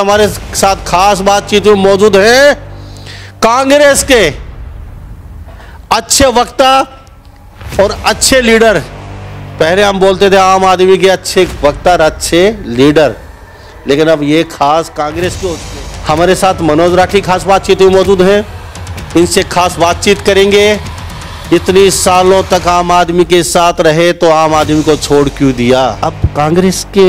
हमारे साथ खास बातचीत में मौजूद है कांग्रेस के अच्छे वक्ता और अच्छे लीडर पहले हम बोलते थे आम आदमी के अच्छे वक्ता और अच्छे लीडर लेकिन अब ये खास कांग्रेस के हमारे साथ मनोज राठी खास बातचीत में मौजूद हैं इनसे खास बातचीत करेंगे इतनी सालों तक आम आदमी के साथ रहे तो आम आदमी को छोड़ क्यों दिया अब कांग्रेस के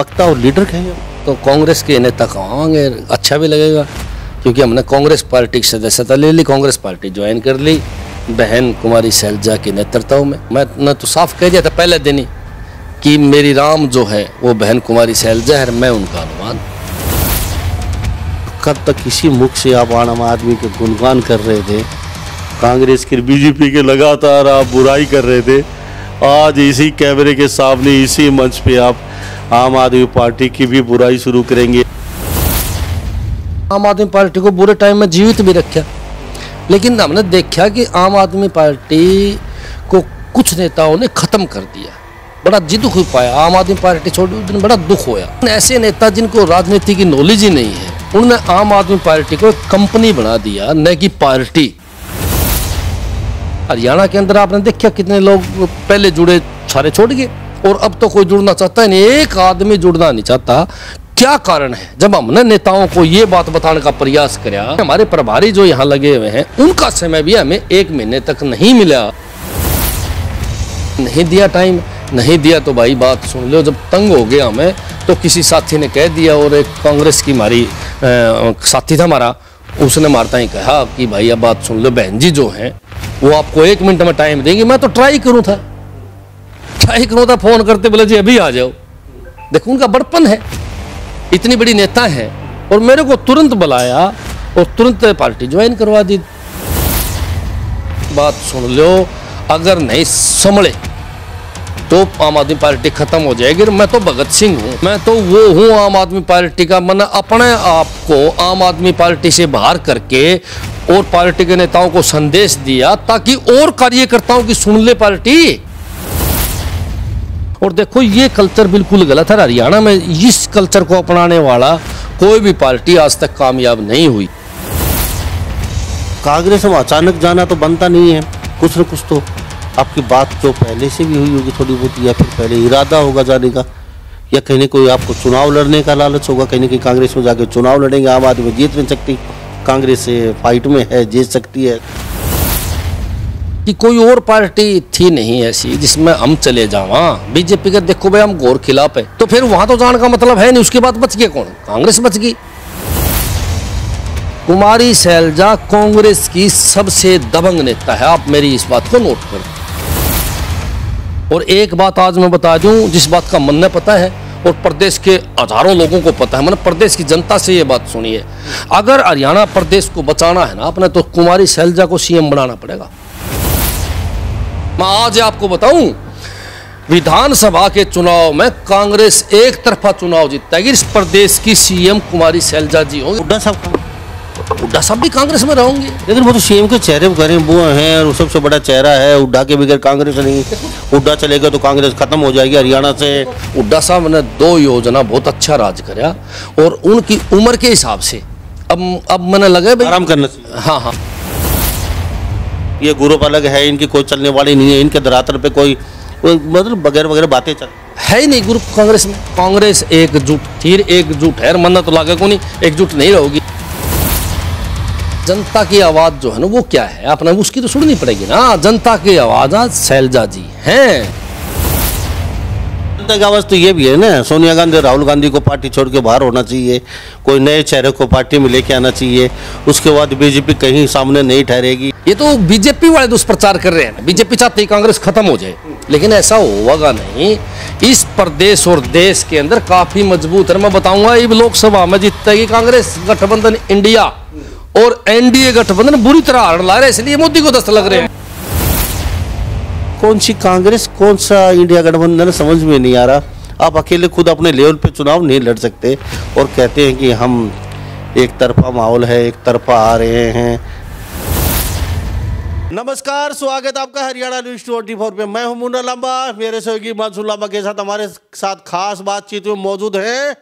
वक्ता और लीडर कहेंगे तो कांग्रेस के नेता कहाँगे अच्छा भी लगेगा क्योंकि हमने कांग्रेस पार्टी की सदस्यता तो ले ली कांग्रेस पार्टी ज्वाइन कर ली बहन कुमारी सैलजा के नेतृत्व में मैं तो साफ कह दिया था पहले दिन ही कि मेरी राम जो है वो बहन कुमारी सैलजा है मैं उनका अनुमान कब तक किसी मुख से आप आम आदमी के गुणगान कर रहे थे कांग्रेस के बीजेपी के लगातार आप बुराई कर रहे थे आज इसी कैमरे के सामने इसी मंच पे आप आम आदमी पार्टी की भी बुराई शुरू करेंगे आम आदमी पार्टी को बुरे टाइम में जीवित भी रखा लेकिन हमने देखा कि आम आदमी पार्टी को कुछ नेताओं ने ख़त्म कर दिया बड़ा जिद हो पाया आम आदमी पार्टी छोड़ दिन बड़ा दुख होया ऐसे नेता जिनको राजनीति की नॉलेज ही नहीं है उन्होंने आम आदमी पार्टी को कंपनी बना दिया न कि पार्टी हरियाणा के अंदर आपने देखा कितने लोग पहले जुड़े सारे छोड़ गए और अब तो कोई जुड़ना चाहता है नहीं एक आदमी जुड़ना नहीं चाहता क्या कारण है जब हमने नेताओं को ये बात बताने का प्रयास किया हमारे प्रभारी जो यहाँ लगे हुए हैं उनका समय भी हमें एक महीने तक नहीं मिला नहीं दिया टाइम नहीं दिया तो भाई बात सुन लो जब तंग हो गया हमें तो किसी साथी ने कह दिया और एक कांग्रेस की आ, साथी था हमारा उसने मारता ही कहा कि भाई अब बात सुन लो बहन जी जो हैं वो आपको एक मिनट में टाइम देंगी मैं तो ट्राई करूँ था एक नौता फोन करते बोले जी अभी आ जाओ देखो उनका बड़पन है इतनी बड़ी नेता है और मेरे को तुरंत बुलाया और तुरंत पार्टी ज्वाइन करवा दी बात सुन लो अगर नहीं संभले तो आम आदमी पार्टी खत्म हो जाएगी मैं तो भगत सिंह हूँ मैं तो वो हूँ आम आदमी पार्टी का मन अपने आप को आम आदमी पार्टी से बाहर करके और पार्टी के नेताओं को संदेश दिया ताकि और कार्यकर्ताओं की सुन ले पार्टी और देखो ये कल्चर बिल्कुल गलत है हरियाणा में इस कल्चर को अपनाने वाला कोई भी पार्टी आज तक कामयाब नहीं हुई कांग्रेस में अचानक जाना तो बनता नहीं है कुछ न कुछ तो आपकी बात जो पहले से भी हुई होगी थोड़ी बहुत या फिर पहले इरादा होगा जाने का या कहीं ना कोई आपको चुनाव लड़ने का लालच होगा कहीं ना कहीं कांग्रेस में जाके चुनाव लड़ेंगे आम आदमी जीत नहीं सकती कांग्रेस फाइट में है जीत सकती है कि कोई और पार्टी थी नहीं ऐसी जिसमें हम चले जावा हाँ, बीजेपी के देखो भाई हम गौर खिलाफ है तो फिर वहां तो जाने का मतलब है नहीं उसके बाद बच गए कौन कांग्रेस बच गई कुमारी सैलजा कांग्रेस की सबसे दबंग नेता है आप मेरी इस बात को नोट करो और एक बात आज मैं बता दूं जिस बात का मन पता है और प्रदेश के हजारों लोगों को पता है मैंने प्रदेश की जनता से ये बात सुनी है अगर हरियाणा प्रदेश को बचाना है ना आपने तो कुमारी सैलजा को सीएम बनाना पड़ेगा मैं आज आपको बताऊं विधानसभा के चुनाव में कांग्रेस एक तरफा चुनाव जीतता है इस प्रदेश की सीएम कुमारी सैलजा जी होंगी हुड्डा साहब भी कांग्रेस में रहेंगे लेकिन वो तो सीएम के चेहरे पर करें वो हैं और सबसे बड़ा चेहरा है उड्डा के बगैर कांग्रेस नहीं उड्डा चलेगा तो कांग्रेस खत्म हो जाएगी हरियाणा से उड्डा साहब ने दो योजना बहुत अच्छा राज कराया और उनकी उम्र के हिसाब से अब अब मैंने लगे आराम करना हाँ हाँ ये ग्रुप अलग है इनकी कोई चलने वाली नहीं है इनके धरातल पे कोई मतलब वगैरह वगैरह बातें चल है ही नहीं ग्रुप कांग्रेस में कांग्रेस एकजुट फिर एकजुट है मन्ना तो लागे को नहीं एकजुट नहीं रहोगी जनता की आवाज़ जो है ना वो क्या है अपना उसकी तो सुननी पड़ेगी ना जनता की आवाज़ आज शैलजा जी हैं की आवाज़ तो ये भी है ना सोनिया गांधी राहुल गांधी को पार्टी छोड़ के बाहर होना चाहिए कोई नए चेहरे को पार्टी में लेके आना चाहिए उसके बाद बीजेपी कहीं सामने नहीं ठहरेगी ये तो बीजेपी वाले दुष्प्रचार कर रहे हैं बीजेपी चाहते ही कांग्रेस खत्म हो जाए लेकिन ऐसा होगा नहीं इस प्रदेश और देश के अंदर काफी मजबूत है मैं बताऊंगा ये लोकसभा में जीतेगी कांग्रेस गठबंधन इंडिया और एनडीए गठबंधन बुरी तरह हार ला रहे इसलिए मोदी को दस्त लग रहे हैं कौन सी कांग्रेस कौन सा इंडिया गठबंधन समझ में नहीं आ रहा आप अकेले खुद अपने लेवल पे चुनाव नहीं लड़ सकते और कहते हैं कि हम एक तरफा माहौल है एक तरफा आ रहे हैं नमस्कार स्वागत आपका हरियाणा न्यूज ट्वेंटी फोर पे मैं हूं मुन्ना लांबा मेरे सहयोगी मानसूर लांबा के साथ हमारे साथ खास बातचीत में मौजूद है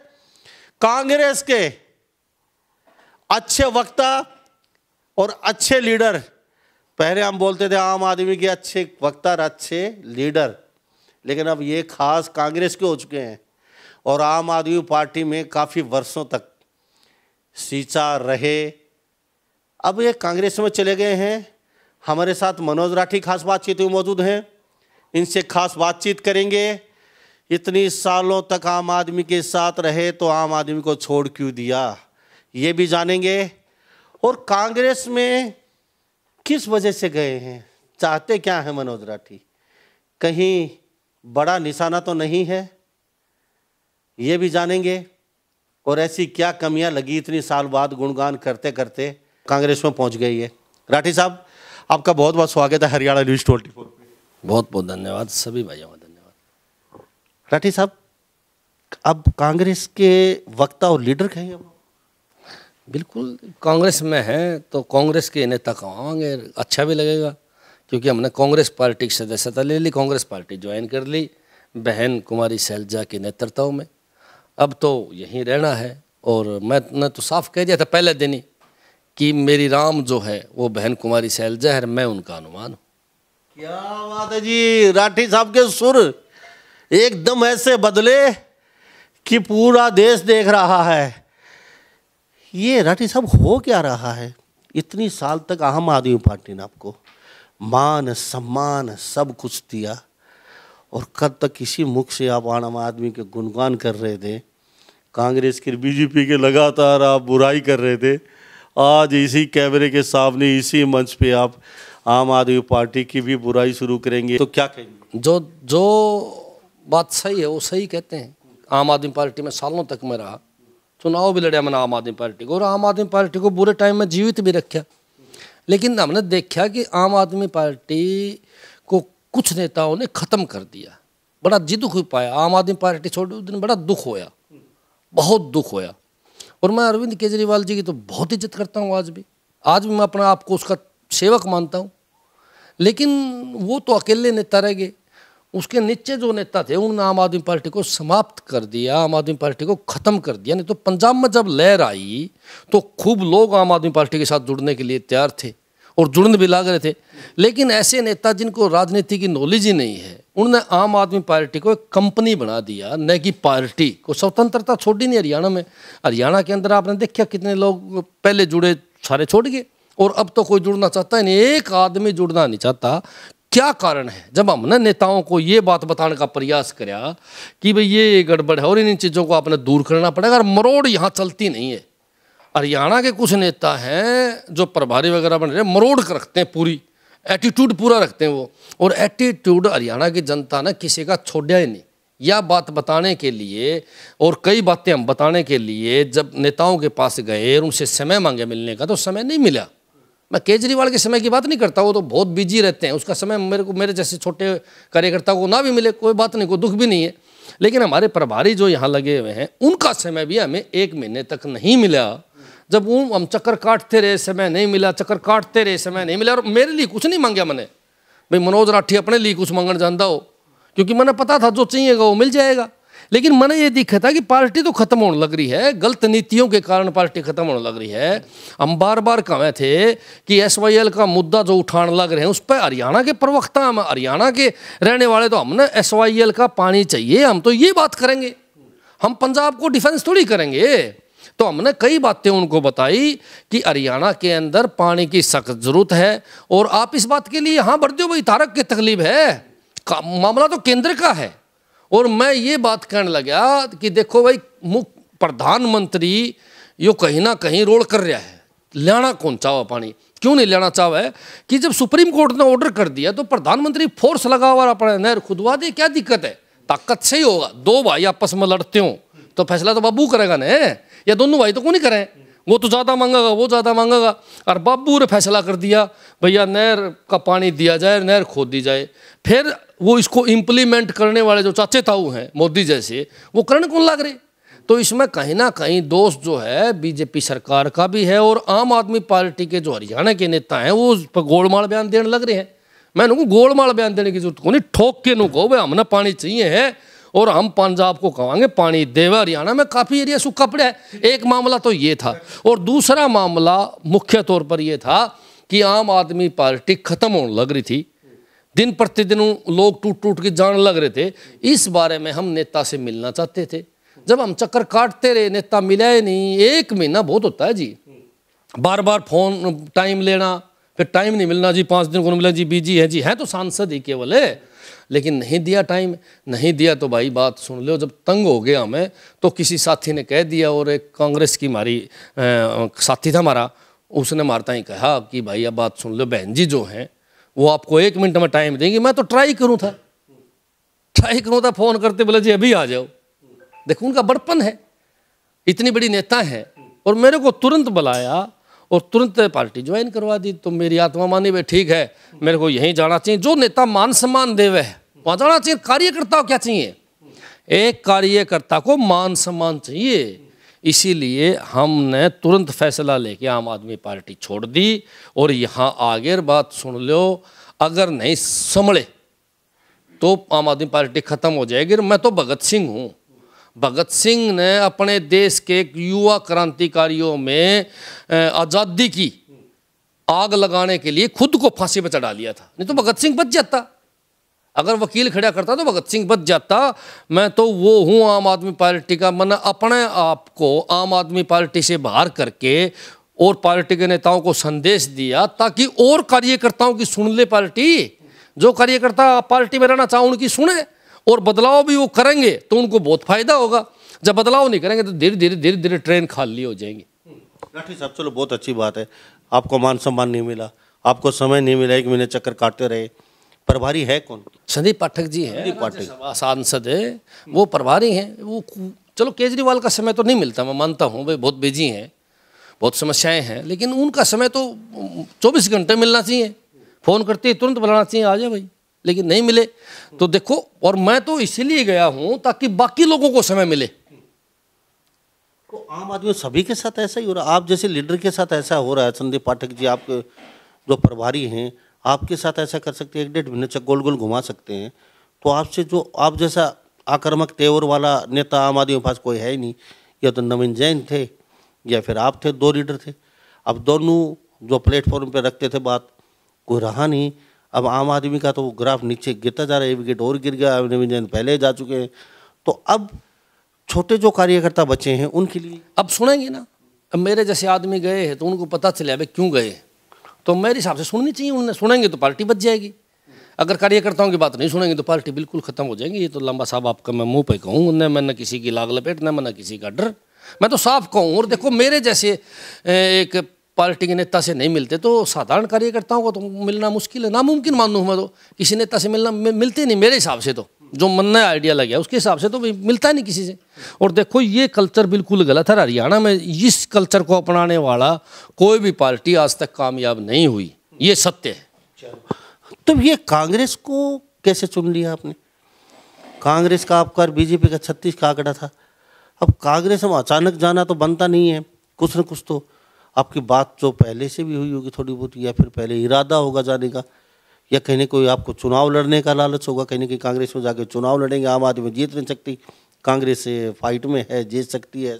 कांग्रेस के अच्छे वक्ता और अच्छे लीडर पहले हम बोलते थे आम आदमी के अच्छे वक्ता अच्छे लीडर लेकिन अब ये खास कांग्रेस के हो चुके हैं और आम आदमी पार्टी में काफ़ी वर्षों तक सींचा रहे अब ये कांग्रेस में चले गए हैं हमारे साथ मनोज राठी खास बातचीत में मौजूद हैं इनसे खास बातचीत करेंगे इतनी सालों तक आम आदमी के साथ रहे तो आम आदमी को छोड़ क्यों दिया ये भी जानेंगे और कांग्रेस में किस वजह से गए हैं चाहते क्या हैं मनोज राठी कहीं बड़ा निशाना तो नहीं है ये भी जानेंगे और ऐसी क्या कमियां लगी इतनी साल बाद गुणगान करते करते कांग्रेस में पहुंच गई है राठी साहब आपका बहुत बहुत स्वागत है हरियाणा न्यूज ट्वेंटी फोर बहुत बहुत धन्यवाद सभी भाइयों का धन्यवाद राठी साहब अब कांग्रेस के वक्ता और लीडर कहेंगे बिल्कुल कांग्रेस में है तो कांग्रेस के नेता आएंगे अच्छा भी लगेगा क्योंकि हमने कांग्रेस पार्टी की सदस्यता ले ली कांग्रेस पार्टी ज्वाइन कर ली बहन कुमारी सैलजा के नेतृत्व में अब तो यहीं रहना है और मैंने तो साफ कह दिया था पहले दिन ही कि मेरी राम जो है वो बहन कुमारी सैलजा है मैं उनका अनुमान हूँ क्या बात है जी राठी साहब के सुर एकदम ऐसे बदले कि पूरा देश देख रहा है ये राठी साहब हो क्या रहा है इतनी साल तक आम आदमी पार्टी ने आपको मान सम्मान सब कुछ दिया और कब तक किसी मुख से आप आम आदमी के गुणगान कर रहे थे कांग्रेस के बीजेपी के लगातार आप बुराई कर रहे थे आज इसी कैमरे के सामने इसी मंच पे आप आम आदमी पार्टी की भी बुराई शुरू करेंगे तो क्या कहेंगे जो जो बात सही है वो सही कहते हैं आम आदमी पार्टी में सालों तक मैं रहा चुनाव भी लड़े मैंने आम आदमी पार्टी को और आम आदमी पार्टी को बुरे टाइम में जीवित भी रखा लेकिन हमने देखा कि आम आदमी पार्टी को कुछ नेताओं ने ख़त्म कर दिया बड़ा जिद हुई पाया आम आदमी पार्टी छोड़ उस दिन बड़ा दुख होया बहुत दुख होया और मैं अरविंद केजरीवाल जी की तो बहुत इज्जत करता हूँ आज भी आज भी मैं अपने आप को उसका सेवक मानता हूँ लेकिन वो तो अकेले नेता रह गए उसके नीचे जो नेता थे उन्होंने आम आदमी पार्टी को समाप्त कर दिया आम आदमी पार्टी को ख़त्म कर दिया नहीं तो पंजाब में जब लहर आई तो खूब लोग आम आदमी पार्टी के साथ जुड़ने के लिए तैयार थे और जुड़ने भी लाग रहे थे लेकिन ऐसे नेता जिनको राजनीति की नॉलेज ही नहीं है उन्होंने आम आदमी पार्टी को एक कंपनी बना दिया न कि पार्टी को स्वतंत्रता छोड़ी नहीं हरियाणा में हरियाणा के अंदर आपने देखा कितने लोग पहले जुड़े सारे छोड़ गए और अब तो कोई जुड़ना चाहता है नहीं एक आदमी जुड़ना नहीं चाहता क्या कारण है जब हमने नेताओं को ये बात बताने का प्रयास कराया कि भाई ये गड़बड़ है और इन चीज़ों को आपने दूर करना पड़ेगा और मरोड़ यहाँ चलती नहीं है हरियाणा के कुछ नेता हैं जो प्रभारी वगैरह बन रहे मरोड़ रखते हैं पूरी एटीट्यूड पूरा रखते हैं वो और एटीट्यूड हरियाणा की जनता ने किसी का छोड़ा ही नहीं यह बात बताने के लिए और कई बातें हम बताने के लिए जब नेताओं के पास गए और उनसे समय मांगे मिलने का तो समय नहीं मिला मैं केजरीवाल के समय की बात नहीं करता वो तो बहुत बिजी रहते हैं उसका समय मेरे को मेरे जैसे छोटे कार्यकर्ता को ना भी मिले कोई बात नहीं कोई दुख भी नहीं है लेकिन हमारे प्रभारी जो यहाँ लगे हुए हैं उनका समय भी हमें एक महीने तक नहीं मिला जब वो हम चक्कर काटते रहे समय नहीं मिला चक्कर काटते रहे समय नहीं मिला और मेरे लिए कुछ नहीं मांगा मैंने भाई मनोज राठी अपने लिए कुछ मांगना जानता हो क्योंकि मैंने पता था जो चाहिएगा वो मिल जाएगा लेकिन मैंने ये देखा था कि पार्टी तो खत्म होने लग रही है गलत नीतियों के कारण पार्टी खत्म होने लग रही है हम बार बार कहे थे कि एस वाई एल का मुद्दा जो उठाने लग रहे हैं उस पर हरियाणा के प्रवक्ता हम हरियाणा के रहने वाले तो हमने एस वाई एल का पानी चाहिए हम तो ये बात करेंगे हम पंजाब को डिफेंस थोड़ी करेंगे तो हमने कई बातें उनको बताई कि हरियाणा के अंदर पानी की सख्त जरूरत है और आप इस बात के लिए हाँ बढ़ते दो भाई तारक की तकलीफ है मामला तो केंद्र का है और मैं ये बात कहने लगा कि देखो भाई मुख प्रधानमंत्री यो कहीं ना कहीं रोड कर रहा है लेना कौन चाहो पानी क्यों नहीं लेना चाहो है कि जब सुप्रीम कोर्ट ने ऑर्डर कर दिया तो प्रधानमंत्री फोर्स लगा हुआ अपने नहर खुदवा दे क्या दिक्कत है ताकत से ही होगा दो भाई आपस में लड़ते हो तो फैसला तो बाबू करेगा ना या दोनों भाई तो कौन नहीं करें वो तो ज़्यादा मांगेगा वो ज़्यादा मांगेगा और बाबू ने फैसला कर दिया भैया नहर का पानी दिया जाए नहर खोद दी जाए फिर वो इसको इम्प्लीमेंट करने वाले जो चाचे ताऊ हैं मोदी जैसे वो करण कौन लग रहे तो इसमें कहीं ना कहीं दोष जो है बीजेपी सरकार का भी है और आम आदमी पार्टी के जो हरियाणा के नेता हैं वो उस पर गोलमाल बयान देने लग रहे हैं मैं उनको गोलमाल बयान देने की जरूरत को नहीं ठोक के नो कहो भाई हमने पानी चाहिए है और हम पंजाब को कहेंगे पानी देवे हरियाणा में काफ़ी एरिया सूखा पड़ा है एक मामला तो ये था और दूसरा मामला मुख्य तौर पर यह था कि आम आदमी पार्टी खत्म होने लग रही थी दिन प्रतिदिन लोग टूट टूट के जान लग रहे थे इस बारे में हम नेता से मिलना चाहते थे जब हम चक्कर काटते रहे नेता मिला ही नहीं एक महीना बहुत होता है जी बार बार फोन टाइम लेना फिर टाइम नहीं मिलना जी पाँच दिन को मिला जी बीजी है जी हैं तो सांसद ही केवल है लेकिन नहीं दिया टाइम नहीं दिया तो भाई बात सुन लो जब तंग हो गया मैं तो किसी साथी ने कह दिया और एक कांग्रेस की आ, साथी था हमारा उसने मारता ही कहा कि भाई अब बात सुन लो बहन जी जो हैं वो आपको एक मिनट में टाइम देंगी मैं तो ट्राई करूँ था ट्राई करूँ था फ़ोन करते बोले जी अभी आ जाओ देखो उनका बड़पन है इतनी बड़ी नेता है और मेरे को तुरंत बुलाया और तुरंत पार्टी ज्वाइन करवा दी तो मेरी आत्मा मानी भाई ठीक है मेरे को यहीं जाना चाहिए जो नेता मान सम्मान देवे है वहाँ जाना चाहिए कार्यकर्ता क्या चाहिए एक कार्यकर्ता को मान सम्मान चाहिए इसीलिए हमने तुरंत फैसला लेके आम आदमी पार्टी छोड़ दी और यहाँ आगे बात सुन लो अगर नहीं संभले तो आम आदमी पार्टी खत्म हो जाएगी मैं तो भगत सिंह हूँ भगत सिंह ने अपने देश के युवा क्रांतिकारियों में आज़ादी की आग लगाने के लिए खुद को फांसी पर चढ़ा लिया था नहीं तो भगत सिंह बच जाता अगर वकील खड़ा करता तो भगत सिंह बच जाता मैं तो वो हूँ आम आदमी पार्टी का मन अपने आप को आम आदमी पार्टी से बाहर करके और पार्टी के नेताओं को संदेश दिया ताकि और कार्यकर्ताओं की सुन ले पार्टी जो कार्यकर्ता पार्टी में रहना चाहो उनकी सुने और बदलाव भी वो करेंगे तो उनको बहुत फायदा होगा जब बदलाव नहीं करेंगे तो धीरे धीरे धीरे धीरे ट्रेन खाली हो जाएंगी राठी साहब चलो बहुत अच्छी बात है आपको मान सम्मान नहीं मिला आपको समय नहीं मिला एक महीने चक्कर काटते रहे प्रभारी है कौन संदीप पाठक जी है संदीप पाठक सांसद है वो प्रभारी हैं वो चलो केजरीवाल का समय तो नहीं मिलता मैं मानता हूँ वे बहुत बिजी हैं बहुत समस्याएं हैं लेकिन उनका समय तो 24 घंटे मिलना चाहिए फ़ोन करते तुरंत बुलाना चाहिए आ जाए भाई लेकिन नहीं मिले तो देखो और मैं तो इसीलिए गया हूं ताकि बाकी लोगों को समय मिले तो आम आदमी सभी के साथ ऐसा ही हो रहा है आप जैसे लीडर के साथ ऐसा हो रहा है संदीप पाठक जी आप जो प्रभारी हैं आपके साथ ऐसा कर सकते हैं एक डेढ़ महीने तक गोल गोल घुमा सकते हैं तो आपसे जो आप जैसा आक्रमक तेवर वाला नेता आम आदमी के पास कोई है ही नहीं या तो नवीन जैन थे या फिर आप थे दो लीडर थे अब दोनों जो प्लेटफॉर्म पर रखते थे बात कोई रहा नहीं अब आम आदमी का तो ग्राफ नीचे गिरता जा रहा है विकेट और गिर गया अभिनव जैन पहले जा चुके हैं तो अब छोटे जो कार्यकर्ता बचे हैं उनके लिए अब सुनेंगे ना अब मेरे जैसे आदमी गए हैं तो उनको पता चले अभी क्यों गए तो मेरे हिसाब से सुननी चाहिए उन्हें सुनेंगे तो पार्टी बच जाएगी अगर कार्यकर्ताओं की बात नहीं सुनेंगे तो पार्टी बिल्कुल खत्म हो जाएगी ये तो लंबा साहब आपका मैं मुंह पे कहूँ न मैं न किसी की लाग लपेट न मैं न किसी का डर मैं तो साफ कहूँ और देखो मेरे जैसे एक पार्टी के नेता से नहीं मिलते तो साधारण कार्यकर्ताओं को तो मिलना मुश्किल है नामुमकिन मान लू मैं तो किसी नेता से मिलना मिलते नहीं मेरे हिसाब से तो जो मन नया आइडिया लगे उसके हिसाब से तो मिलता नहीं किसी से और देखो ये कल्चर बिल्कुल गलत है हरियाणा में इस कल्चर को अपनाने वाला कोई भी पार्टी आज तक कामयाब नहीं हुई ये सत्य है तो ये कांग्रेस को कैसे चुन लिया आपने कांग्रेस का आपका बीजेपी का छत्तीस का आंकड़ा था अब कांग्रेस में अचानक जाना तो बनता नहीं है कुछ न कुछ तो आपकी बात तो पहले से भी हुई होगी थोड़ी बहुत या फिर पहले इरादा होगा जाने का या कहीं ना कोई आपको चुनाव लड़ने का लालच होगा कहीं ना कहीं कांग्रेस में जाके चुनाव लड़ेंगे आम आदमी जीत नहीं सकती कांग्रेस से फाइट में है जीत सकती है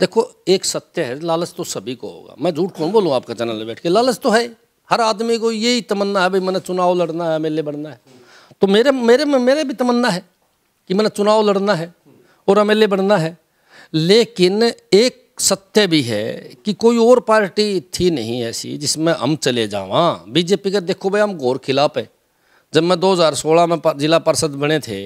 देखो एक सत्य है लालच तो सभी को होगा मैं झूठ कौन बोलूँ आपका चैनल बैठ के लालच तो है हर आदमी को यही तमन्ना है भाई मैंने चुनाव लड़ना है एम बनना है तो मेरे मेरे मेरे भी तमन्ना है कि मैंने चुनाव लड़ना है और एम बनना है लेकिन एक सत्य भी है कि कोई और पार्टी थी नहीं ऐसी जिसमें हम चले जावा बीजेपी का देखो भाई हम गौर खिलाफ है जब मैं 2016 में जिला पार्षद बने थे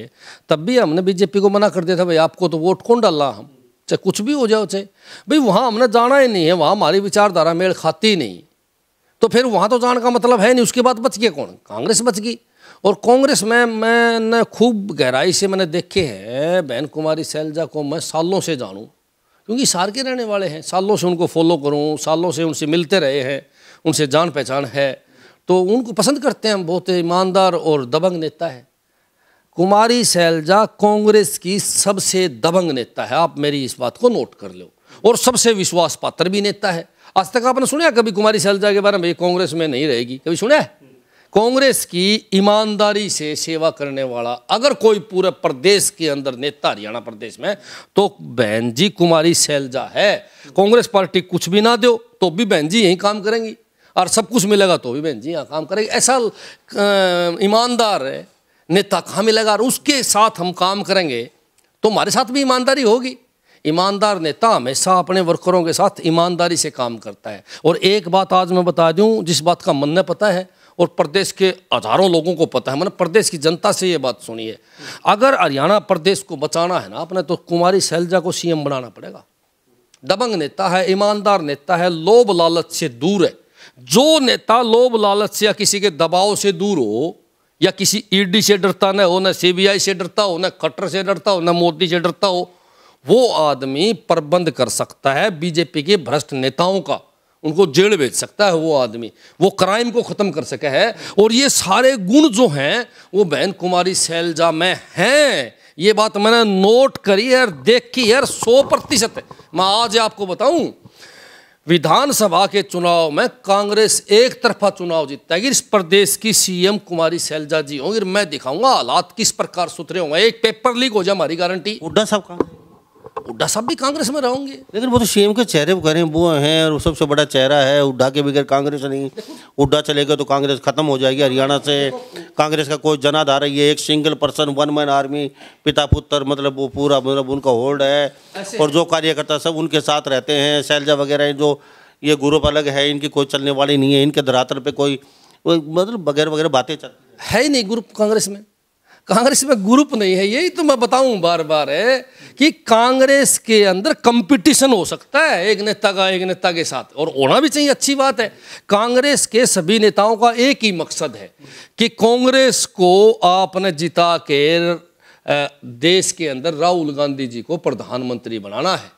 तब भी हमने बीजेपी को मना कर दिया था भाई आपको तो वोट कौन डाला हम चाहे कुछ भी हो जाओ चाहे भाई वहाँ हमने जाना ही नहीं है वहाँ हमारी विचारधारा मेल खाती नहीं तो फिर वहाँ तो जान का मतलब है नहीं उसके बाद बच गए कौन कांग्रेस बच गई और कांग्रेस में मैंने खूब गहराई से मैंने देखे हैं बहन कुमारी सैलजा को मैं सालों से जानूँ क्योंकि सार के रहने वाले हैं सालों से उनको फॉलो करूँ सालों से उनसे मिलते रहे हैं उनसे जान पहचान है तो उनको पसंद करते हैं हम बहुत ईमानदार और दबंग नेता है कुमारी सैलजा कांग्रेस की सबसे दबंग नेता है आप मेरी इस बात को नोट कर लो और सबसे विश्वास पात्र भी नेता है आज तक आपने सुना कभी कुमारी सैलजा के बारे में कांग्रेस में नहीं रहेगी कभी सुना है कांग्रेस की ईमानदारी से सेवा करने वाला अगर कोई पूरे प्रदेश के अंदर नेता हरियाणा प्रदेश में तो बहन जी कुमारी सैलजा है कांग्रेस पार्टी कुछ भी ना दो तो भी बहन जी यहीं काम करेंगी और सब कुछ मिलेगा तो भी बहन जी यहाँ काम करेगी ऐसा अं, ईमानदार नेता कहाँ मिलेगा और उसके साथ हम काम करेंगे तो हमारे साथ भी ईमानदारी होगी ईमानदार नेता हमेशा अपने वर्करों के साथ ईमानदारी से काम करता है और एक बात आज मैं बता दूं जिस बात का मन पता है और प्रदेश के हजारों लोगों को पता है मैंने प्रदेश की जनता से ये बात सुनी है अगर हरियाणा प्रदेश को बचाना है ना अपने तो कुमारी शैलजा को सीएम बनाना पड़ेगा दबंग नेता है ईमानदार नेता है लोभ लालच से दूर है जो नेता लोभ लालच से या किसी के दबाव से दूर हो या किसी ईडी से डरता ना हो न सीबीआई से डरता हो न खट्टर से डरता हो न मोदी से डरता हो वो आदमी प्रबंध कर सकता है बीजेपी के भ्रष्ट नेताओं का उनको जेल भेज सकता है वो आदमी वो क्राइम को ख़त्म कर सके है और ये सारे गुण जो हैं वो बहन कुमारी सैलजा में हैं ये बात मैंने नोट करी है देखी यार सौ प्रतिशत मैं आज आपको बताऊं विधानसभा के चुनाव में कांग्रेस एक तरफा चुनाव जीतता है इस प्रदेश की सीएम कुमारी सैलजा जी होंगी मैं दिखाऊंगा हालात किस प्रकार सुथरे होंगे एक पेपर लीक हो जाए हमारी गारंटी हुड्डा साहब का उड्डा साहब भी कांग्रेस में रहोगे लेकिन वो तो सीएम के चेहरे करें वो हैं और सबसे बड़ा चेहरा है उड्डा के बगैर कांग्रेस नहीं उड्डा चलेगा तो कांग्रेस खत्म हो जाएगी हरियाणा से कांग्रेस का कोई जनाद आ रही है एक single person one man army पिता पुत्र मतलब वो पूरा मतलब उनका होल्ड है और जो कार्यकर्ता सब उनके साथ रहते हैं शैलजा वगैरह जो ये ग्रुप अलग है इनकी कोई चलने वाली नहीं है इनके धरातल पर कोई मतलब वगैरह वगैरह बातें चल है ही नहीं ग्रुप कांग्रेस में कांग्रेस में ग्रुप नहीं है यही तो मैं बताऊं बार बार है कि कांग्रेस के अंदर कंपटीशन हो सकता है एक नेता का एक नेता के साथ और होना भी चाहिए अच्छी बात है कांग्रेस के सभी नेताओं का एक ही मकसद है कि कांग्रेस को आपने जिता के देश के अंदर राहुल गांधी जी को प्रधानमंत्री बनाना है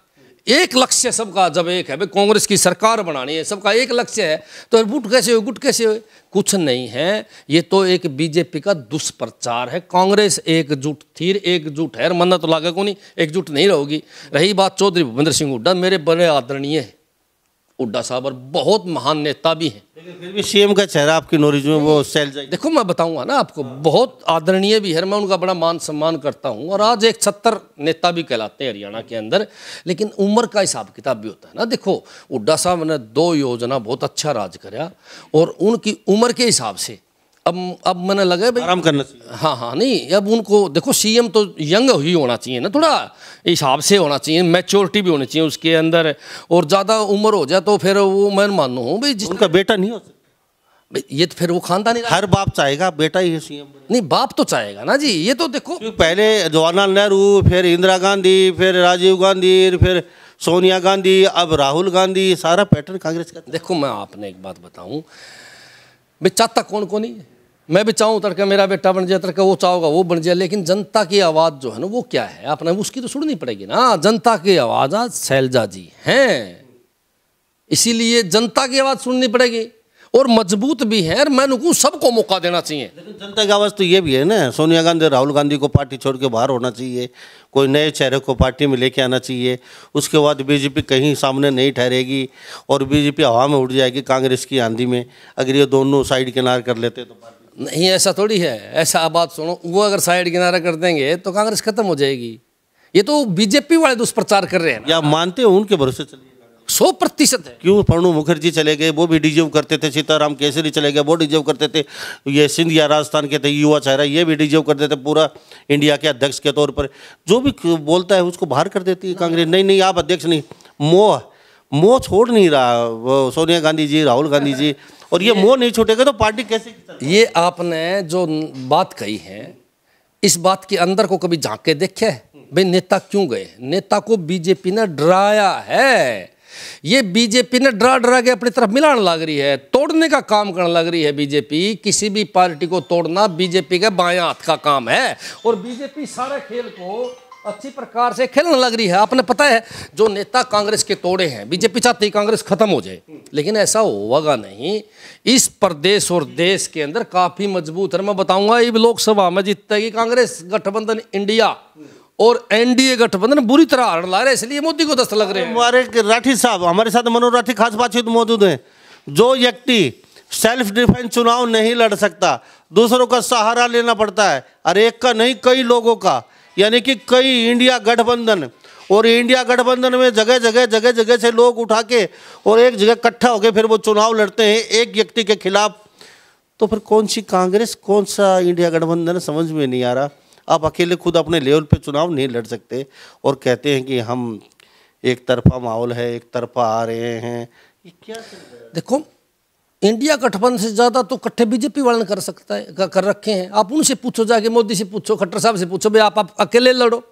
एक लक्ष्य सबका जब एक है भाई कांग्रेस की सरकार बनानी है सबका एक लक्ष्य है तो गुट कैसे हो गुट कैसे हो कुछ नहीं है ये तो एक बीजेपी का दुष्प्रचार है कांग्रेस एकजुट थी एकजुट है मन्नत तो लागे को नहीं एकजुट नहीं रहोगी रही बात चौधरी भूपेंद्र सिंह हुड्डा मेरे बड़े आदरणीय हैं हुड्डा साहब और बहुत महान नेता भी हैं फिर भी सीएम का चेहरा आपकी नॉलेज में वो सैल जाए देखो मैं बताऊंगा ना आपको बहुत आदरणीय भी है मैं उनका बड़ा मान सम्मान करता हूं और आज एक छत्तर नेता भी कहलाते हैं हरियाणा के अंदर लेकिन उम्र का हिसाब किताब भी होता है ना देखो उड्डा साहब ने दो योजना बहुत अच्छा राज कराया और उनकी उम्र के हिसाब से अब अब मैंने लगा भाई आराम करना चाहिए हाँ हाँ नहीं अब उनको देखो सीएम तो यंग ही होना चाहिए ना थोड़ा हिसाब से होना चाहिए मैच्योरिटी भी होनी चाहिए उसके अंदर और ज़्यादा उम्र हो जाए तो फिर वो मैं मानू हूँ भाई उनका बेटा नहीं हो ये तो फिर वो खानदानी हर बाप चाहेगा बेटा ही सीएम नहीं बाप तो चाहेगा ना जी ये तो देखो पहले जवाहरलाल नेहरू फिर इंदिरा गांधी फिर राजीव गांधी फिर सोनिया गांधी अब राहुल गांधी सारा पैटर्न कांग्रेस का देखो मैं आपने एक बात बताऊं भाई चाहता कौन कौन ही है मैं भी चाहूँ तड़के मेरा बेटा बन जाए तड़के वो चाहोगा वो बन जाए लेकिन जनता की आवाज़ जो है ना वो क्या है आपने उसकी तो सुननी पड़ेगी ना हाँ, जनता की आवाज़ आज शैलजा जी हैं इसीलिए जनता की आवाज़ सुननी पड़ेगी और मजबूत भी है और मैं उनको सबको मौका देना चाहिए लेकिन जनता की आवाज़ तो ये भी है ना सोनिया गांधी राहुल गांधी को पार्टी छोड़ के बाहर होना चाहिए कोई नए चेहरे को पार्टी में लेके आना चाहिए उसके बाद बीजेपी कहीं सामने नहीं ठहरेगी और बीजेपी हवा में उड़ जाएगी कांग्रेस की आंधी में अगर ये दोनों साइड किनार कर लेते तो नहीं ऐसा थोड़ी है ऐसा आप बात सुनो वो अगर साइड किनारा कर देंगे तो कांग्रेस खत्म हो जाएगी ये तो बीजेपी वाले दुष्प्रचार कर रहे हैं या मानते हो उनके भरोसे चलिए सौ प्रतिशत है क्यों प्रणब मुखर्जी चले गए वो भी डिजर्व करते थे सीताराम केसरी चले गए वो डिजर्व करते थे ये सिंध या राजस्थान के थे युवा चेहरा ये भी डिजर्व करते थे पूरा इंडिया के अध्यक्ष के तौर पर जो भी बोलता है उसको बाहर कर देती है कांग्रेस नहीं नहीं आप अध्यक्ष नहीं मोह मोह छोड़ नहीं रहा वो सोनिया गांधी जी राहुल गांधी जी और ये, ये मोह नहीं छूटेगा तो पार्टी कैसे ये आपने जो बात कही है इस बात के अंदर को कभी झांक के देखे भाई नेता क्यों गए नेता को बीजेपी ने डराया है ये बीजेपी ने डरा डरा के अपनी तरफ मिलान लग रही है तोड़ने का काम करने लग रही है बीजेपी किसी भी पार्टी को तोड़ना बीजेपी के बाया हाथ का काम है और बीजेपी सारे खेल को अच्छी प्रकार से खेलने लग रही है आपने पता है जो नेता कांग्रेस के तोड़े हैं बीजेपी चाहती कांग्रेस खत्म हो जाए लेकिन ऐसा होगा नहीं इस प्रदेश और देश के अंदर काफी मजबूत है मैं बताऊंगा ये लोकसभा में जीतेगी कांग्रेस गठबंधन इंडिया और एनडीए गठबंधन बुरी तरह हार ला रहे इसलिए मोदी को दस्त लग रहे हैं हमारे राठी साहब हमारे साथ मनोहर राठी खास बातचीत मौजूद है जो व्यक्ति सेल्फ डिफेंस चुनाव नहीं लड़ सकता दूसरों का सहारा लेना पड़ता है और एक का नहीं कई लोगों का यानी कि कई इंडिया गठबंधन और इंडिया गठबंधन में जगह जगह जगह जगह से लोग उठा के और एक जगह इकट्ठा होकर फिर वो चुनाव लड़ते हैं एक व्यक्ति के खिलाफ तो फिर कौन सी कांग्रेस कौन सा इंडिया गठबंधन समझ में नहीं आ रहा आप अकेले खुद अपने लेवल पे चुनाव नहीं लड़ सकते और कहते हैं कि हम एक तरफा माहौल है एक तरफा आ रहे हैं ये क्या देखो इंडिया गठबंधन से ज़्यादा तो इकट्ठे बीजेपी वालन कर सकता है कर रखे हैं आप उनसे पूछो जाके मोदी से पूछो खट्टर साहब से पूछो भाई आप, आप अकेले लड़ो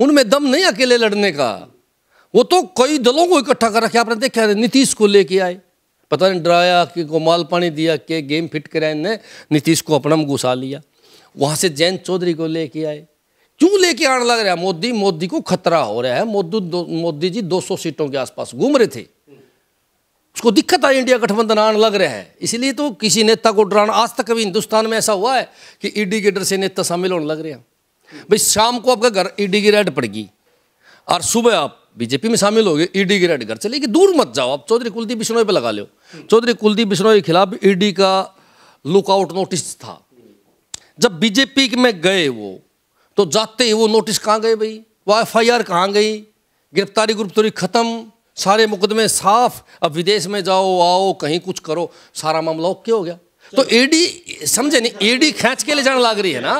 उनमें दम नहीं अकेले लड़ने का वो तो कई दलों को इकट्ठा कर रखे आपने देखा नीतीश को लेके आए पता नहीं डराया कि को माल पानी दिया के गेम फिट कराए ने नीतीश को अपना में घुसा लिया वहाँ से जयंत चौधरी को लेके आए क्यों लेके आने लग रहा है मोदी मोदी को खतरा हो रहा है मोदी मोदी जी 200 सीटों के आसपास घूम रहे थे उसको दिक्कत आई इंडिया गठबंधन आने लग रहे हैं इसलिए तो किसी नेता को डराना आज तक कभी हिंदुस्तान में ऐसा हुआ है कि ईडी के डर से नेता शामिल होने लग रहे हैं भाई शाम को आपका घर ईडी की रेड पड़ेगी और सुबह आप बीजेपी में शामिल हो गए ईडी की रेड घर चलेगी दूर मत जाओ आप चौधरी कुलदीप बिश्नोई पर लगा लो चौधरी कुलदीप बिश्नोई के खिलाफ ईडी का लुकआउट नोटिस था जब बीजेपी में गए वो तो जाते ही वो नोटिस कहाँ गए भाई वो एफ आई आर कहाँ गई गिरफ्तारी गिरफ्तारी खत्म सारे मुकदमे साफ अब विदेश में जाओ आओ कहीं कुछ करो सारा मामला ओके हो गया तो एडी समझे नहीं एडी खेच के ले जाने लग रही है ना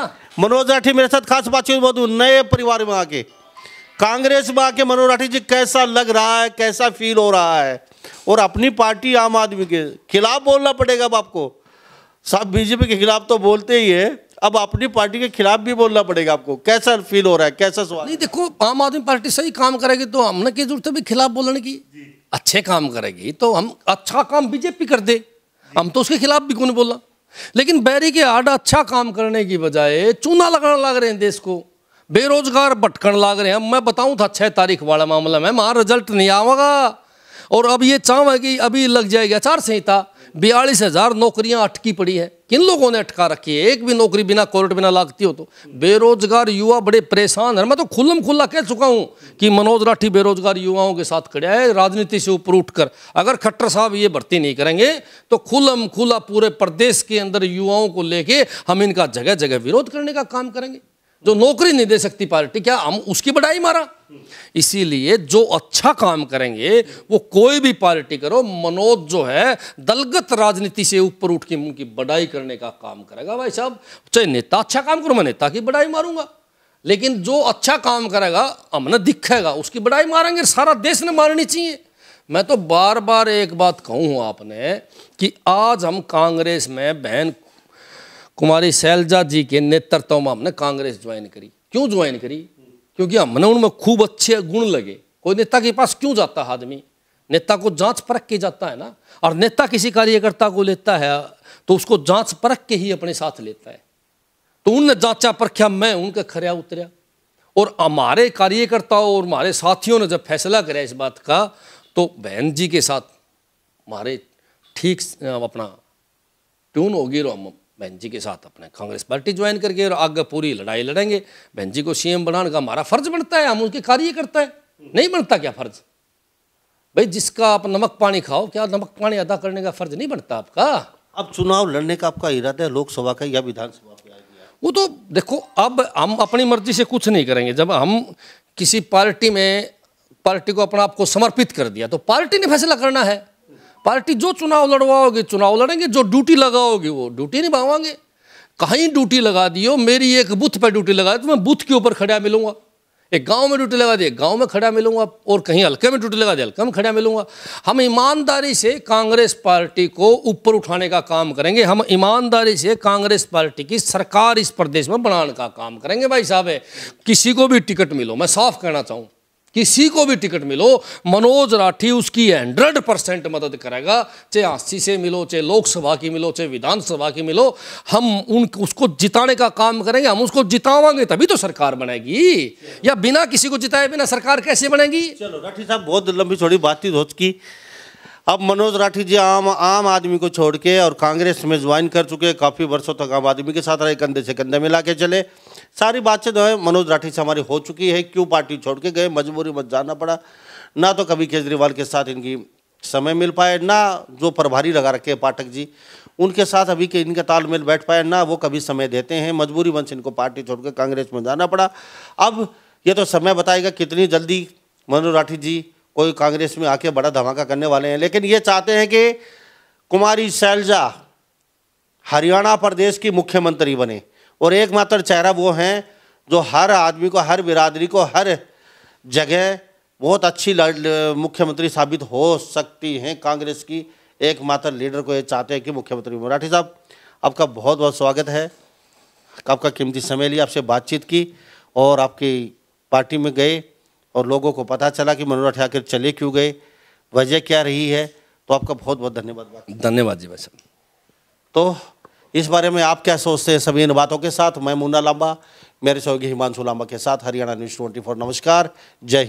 मनोज राठी मेरे साथ खास बातचीत बहुत नए परिवार में आके कांग्रेस में आके मनोज राठी जी कैसा लग रहा है कैसा फील हो रहा है और अपनी पार्टी आम आदमी के खिलाफ बोलना पड़ेगा अब आपको साहब बीजेपी के खिलाफ तो बोलते ही है अब अपनी पार्टी के खिलाफ भी बोलना पड़ेगा आपको कैसा फील हो रहा है कैसा सवाल नहीं देखो आम आदमी पार्टी सही काम करेगी तो हमने की जरूरत है भी खिलाफ बोलने की अच्छे काम करेगी तो हम अच्छा काम बीजेपी कर दे हम तो उसके खिलाफ भी कौन बोला लेकिन बैरी के आड अच्छा काम करने की बजाय चूना लगाने लग रहे हैं देश को बेरोजगार भटकन लग रहे हैं मैं बताऊं था छह तारीख वाला मामला में वहां रिजल्ट नहीं आवागा और अब ये चाव है कि अभी लग जाएगी आचार संहिता बयालीस हजार नौकरियां अटकी पड़ी है किन लोगों ने अटका रखी है एक भी नौकरी बिना कोर्ट बिना लागती हो तो बेरोजगार युवा बड़े परेशान है मैं तो खुलम खुला कह चुका हूं कि मनोज राठी बेरोजगार युवाओं के साथ खड़ा है राजनीति से ऊपर उठकर अगर खट्टर साहब ये भर्ती नहीं करेंगे तो खुलम खुला पूरे प्रदेश के अंदर युवाओं को लेके हम इनका जगह जगह विरोध करने का काम करेंगे जो नौकरी नहीं दे सकती पार्टी क्या हम उसकी बढ़ाई मारा इसीलिए जो अच्छा काम करेंगे वो कोई भी पार्टी करो मनोज जो है दलगत राजनीति से ऊपर उठ के उनकी बड़ाई करने का काम करेगा भाई साहब चाहे नेता अच्छा काम करो मैं नेता की बड़ाई मारूंगा लेकिन जो अच्छा काम करेगा हमने दिखेगा उसकी बड़ाई मारेंगे सारा देश ने मारनी चाहिए मैं तो बार बार एक बात कहूँ आपने कि आज हम कांग्रेस में बहन कुमारी शैलजा जी के नेतृत्व में हमने कांग्रेस ज्वाइन करी क्यों ज्वाइन करी क्योंकि हमने हाँ, उनमें खूब अच्छे गुण लगे कोई नेता के पास क्यों जाता है आदमी नेता को जांच परख के जाता है ना और नेता किसी कार्यकर्ता को लेता है तो उसको जांच परख के ही अपने साथ लेता है तो उनने जांचा परख्या मैं उनका खरिया उतरिया और हमारे कार्यकर्ताओं और हमारे साथियों ने जब फैसला कराया इस बात का तो बहन जी के साथ हमारे ठीक अपना ट्यून होगी रो हम बहन जी के साथ अपने कांग्रेस पार्टी ज्वाइन करके और आगे पूरी लड़ाई लड़ेंगे बहन जी को सीएम बनाने का हमारा फर्ज बनता है हम उनके कार्य करता है नहीं बनता क्या फर्ज भाई जिसका आप नमक पानी खाओ क्या नमक पानी अदा करने का फर्ज नहीं बनता आपका अब चुनाव लड़ने का आपका इरादा है लोकसभा का या विधानसभा का वो तो देखो अब हम अपनी मर्जी से कुछ नहीं करेंगे जब हम किसी पार्टी में पार्टी को अपना आपको समर्पित कर दिया तो पार्टी ने फैसला करना है पार्टी जो चुनाव लड़वाओगे चुनाव लड़ेंगे जो ड्यूटी लगाओगे वो ड्यूटी निभावांगे कहीं ड्यूटी लगा दियो मेरी एक बूथ पर ड्यूटी लगा दी तो मैं बूथ के ऊपर खड़ा मिलूंगा एक गांव में ड्यूटी लगा दिए गांव में खड़ा मिलूंगा और कहीं हल्के में ड्यूटी लगा दिए हल्के में खड़ा मिलूंगा हम ईमानदारी से कांग्रेस पार्टी को ऊपर उठाने का काम करेंगे हम ईमानदारी से कांग्रेस पार्टी की सरकार इस प्रदेश में बनाने का काम करेंगे भाई साहब किसी को भी टिकट मिलो मैं साफ कहना चाहूँ किसी को भी टिकट मिलो मनोज राठी उसकी हंड्रेड परसेंट मदद करेगा चाहे आसी से मिलो चाहे लोकसभा की मिलो चाहे विधानसभा की मिलो हम उन उसको जिताने का काम करेंगे हम उसको जितावांगे तभी तो सरकार बनेगी या बिना किसी को जिताए बिना सरकार कैसे बनेगी चलो राठी साहब बहुत लंबी थोड़ी बातचीत हो चुकी अब मनोज राठी जी आम आम आदमी को छोड़ के और कांग्रेस में ज्वाइन कर चुके काफ़ी वर्षों तक आम आदमी के साथ रहे कंधे से कंधे मिला के चले सारी बातें जो है मनोज राठी से हमारी हो चुकी है क्यों पार्टी छोड़ के गए मजबूरी मत जाना पड़ा ना तो कभी केजरीवाल के साथ इनकी समय मिल पाए ना जो प्रभारी लगा रखे पाठक जी उनके साथ अभी के इनका तालमेल बैठ पाए ना वो कभी समय देते हैं मजबूरी वंश इनको पार्टी छोड़ के कांग्रेस में जाना पड़ा अब ये तो समय बताएगा कितनी जल्दी मनोज राठी जी कोई कांग्रेस में आके बड़ा धमाका करने वाले हैं लेकिन ये चाहते हैं कि कुमारी सैलजा हरियाणा प्रदेश की मुख्यमंत्री बने और एकमात्र चेहरा वो हैं जो हर आदमी को हर बिरादरी को हर जगह बहुत अच्छी मुख्यमंत्री साबित हो सकती हैं कांग्रेस की एकमात्र लीडर को ये चाहते हैं कि मुख्यमंत्री मराठी साहब आपका बहुत बहुत स्वागत है आपका कीमती समय लिया आपसे बातचीत की और आपकी पार्टी में गए और लोगों को पता चला कि मनोहर ठाकर चले क्यों गए वजह क्या रही है तो आपका बहुत बहुत धन्यवाद धन्यवाद जी भाई साहब तो इस बारे में आप क्या सोचते हैं सभी इन बातों के साथ मैं मुन्ना लांबा मेरे सहयोगी हिमांशु लांबा के साथ हरियाणा न्यूज़ ट्वेंटी नमस्कार जय